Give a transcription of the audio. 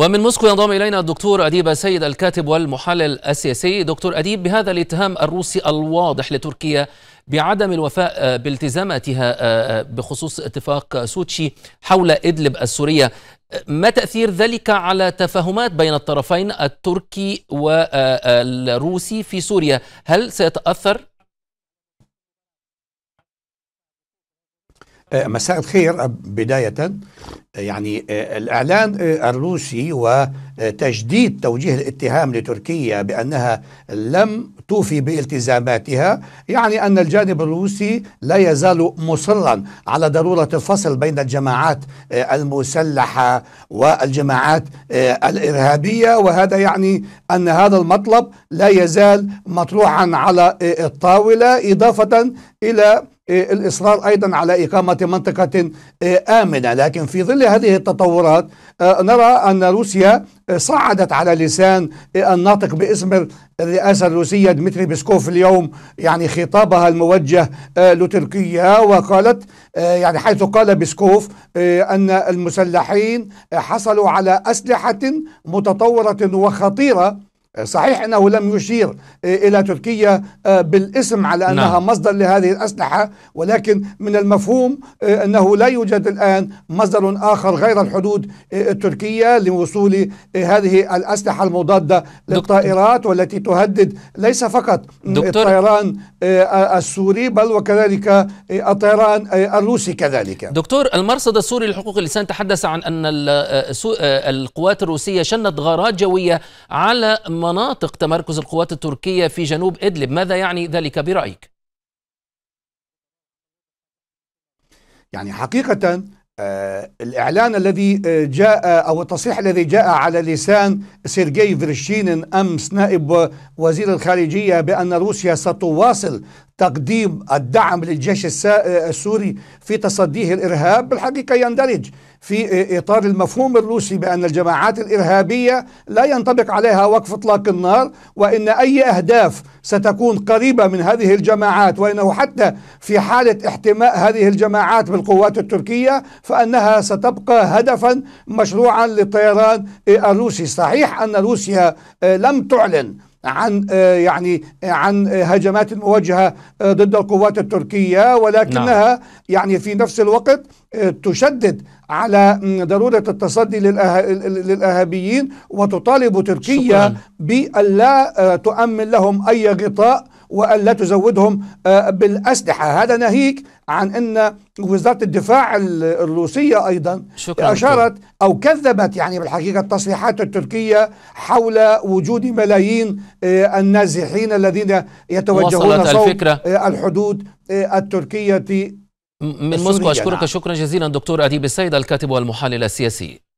ومن موسكو ينضم إلينا الدكتور أديب السيد الكاتب والمحلل السياسي دكتور أديب بهذا الاتهام الروسي الواضح لتركيا بعدم الوفاء آه، بالتزاماتها آه، آه، بخصوص اتفاق سوتشي حول إدلب السورية ما تأثير ذلك على تفاهمات بين الطرفين التركي والروسي في سوريا هل سيتأثر آه، مساء الخير بداية آه، يعني آه، الإعلان الروسي وتجديد توجيه الاتهام لتركيا بأنها لم توفي بالتزاماتها يعني أن الجانب الروسي لا يزال مصرا على ضرورة الفصل بين الجماعات المسلحة والجماعات الإرهابية وهذا يعني أن هذا المطلب لا يزال مطروحا على الطاولة إضافة إلى إيه، الإصرار أيضا على إقامة منطقة إيه، آمنة لكن في ظل هذه التطورات آه، نرى أن روسيا آه، صعدت على لسان إيه، الناطق باسم الرئاسة الروسية دمتري بيسكوف اليوم يعني خطابها الموجه آه، لتركيا وقالت يعني حيث قال بيسكوف أن المسلحين حصلوا على أسلحة متطورة وخطيرة صحيح أنه لم يشير آه، إلى تركيا آه، بالاسم على أنها نعم. مصدر لهذه الأسلحة ولكن من المفهوم آه، أنه لا يوجد الآن مصدر آخر غير الحدود التركية لوصول هذه الأسلحة المضادة للطائرات والتي تهدد ليس فقط دكتور. الطيران السوري بل وكذلك الطيران الروسي كذلك دكتور المرصد السوري لحقوق الإنسان تحدث عن أن القوات الروسية شنت غارات جوية على مناطق تمركز القوات التركية في جنوب إدلب ماذا يعني ذلك برأيك؟ يعني حقيقة آه، الإعلان الذي آه، جاء آه، أو التصريح الذي جاء على لسان سيرجي فيرشينين أمس نائب وزير الخارجية بأن روسيا ستواصل تقديم الدعم للجيش آه، السوري في تصديه الارهاب بالحقيقه يندرج في آه، اطار المفهوم الروسي بان الجماعات الارهابيه لا ينطبق عليها وقف اطلاق النار وان اي اهداف ستكون قريبه من هذه الجماعات وانه حتى في حاله احتماء هذه الجماعات بالقوات التركيه فانها ستبقى هدفا مشروعا للطيران آه، الروسي، صحيح ان روسيا لم تعلن عن آه، يعني آه، عن آه، هجمات موجهه ضد القوات التركيه ولكنها نعم. يعني في نفس الوقت تشدد على ضرورة التصدي للاهابيين وتطالب تركيا بألا تؤمن لهم أي غطاء وأن لا تزودهم آه، بالأسلحة هذا ناهيك عن أن وزارة الدفاع الروسية أيضا شكرا أشارت أو كذبت يعني بالحقيقة التصريحات التركية حول وجود ملايين آه، النازحين الذين يتوجهون صوب الفكرة. آه، الحدود التركية من موسكو أشكرك شكرا جزيلا دكتور أديب السيد الكاتب والمحلل السياسي